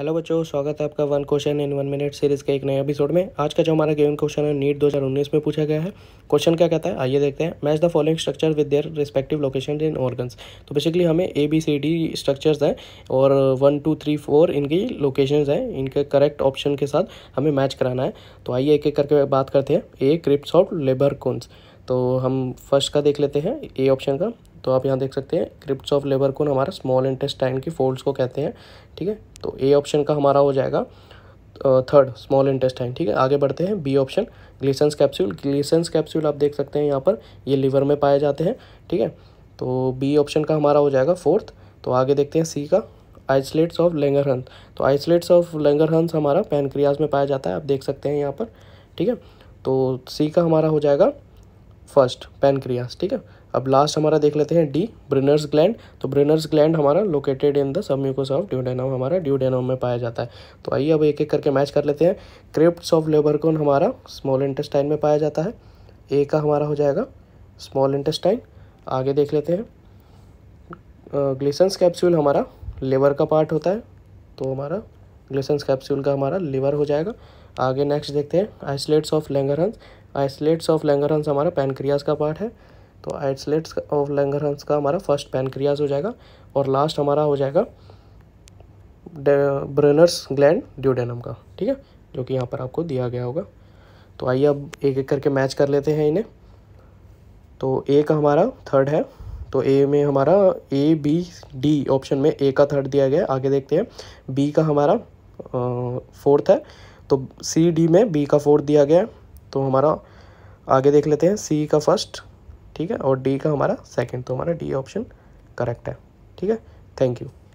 hello बच्चों स्वागत है आपका one question in one minute series के एक नए एपिसोड में आज का जो हमारा गेम क्वेश्चन है नीट 2019 में पूछा गया है क्वेश्चन क्या कहता है आइए देखते हैं match the following structure with their respective location in organs तो बेसिकली हमें A B C D structures हैं और वन टू थ्री फोर इनकी लोकेशन हैं इनके करेक्ट ऑप्शन के साथ हमें मैच कराना है तो आइए एक एक करके बात करते हैं A crypts of Lieberkuhn तो हम फर्स्ट का देख लेते हैं ए ऑप्शन का तो आप यहाँ देख सकते हैं क्रिप्ट ऑफ लेबर को हमारा स्मॉल इंटेस्टाइन की फोल्ड्स को कहते हैं ठीक है तो ए ऑप्शन का हमारा हो जाएगा थर्ड स्मॉल इंटेस्टाइन ठीक है आगे बढ़ते हैं B option Glisson's capsule Glisson's capsule आप देख सकते हैं यहाँ पर ये लीवर में पाए जाते हैं ठीक है तो बी ऑप्शन का हमारा हो जाएगा फोर्थ तो आगे देखते हैं सी का आइसलेट्स ऑफ लेंगरहंस तो आइसलेट्स ऑफ लेंगरहंस हमारा पैनक्रियाज में पाया जाता है आप देख सकते हैं यहाँ पर ठीक है तो सी का हमारा हो जाएगा फर्स्ट पैनक्रियाज ठीक है अब लास्ट हमारा देख लेते हैं डी ब्रिनर्स ग्लैंड तो ब्रिनर्स ग्लैंड हमारा located in the submucosa of duodenum हमारा ड्यूडेनम में पाया जाता है तो आइए अब एक एक करके मैच कर लेते हैं क्रिप्ट ऑफ लेबरकोन हमारा स्मॉल इंटेस्टाइन में पाया जाता है ए का हमारा हो जाएगा स्मॉल इंटेस्टाइन आगे देख लेते हैं ग्लिसन्स कैप्सूल हमारा लिवर का पार्ट होता है तो हमारा ग्लिसन्स कैप्सूल का हमारा लिवर हो जाएगा आगे नेक्स्ट देखते हैं islets of Langerhans islets of Langerhans हमारा पैनक्रियाज का पार्ट है तो आइट्सलेट्स ऑफ लैंगरहंस का हमारा फर्स्ट पैनक्रियाज हो जाएगा और लास्ट हमारा हो जाएगा ब्रेनर्स ग्लैंड ड्यूडेनम का ठीक है जो कि यहाँ पर आपको दिया गया होगा तो आइए अब एक एक करके मैच कर लेते हैं इन्हें तो ए का हमारा थर्ड है तो ए में हमारा ए बी डी ऑप्शन में ए का थर्ड दिया गया है आगे देखते हैं बी का हमारा फोर्थ है तो सी डी में बी का फोर्थ दिया गया है तो हमारा आगे देख लेते हैं सी का फर्स्ट ठीक है और डी का हमारा सेकेंड तो हमारा डी ऑप्शन करेक्ट है ठीक है थैंक यू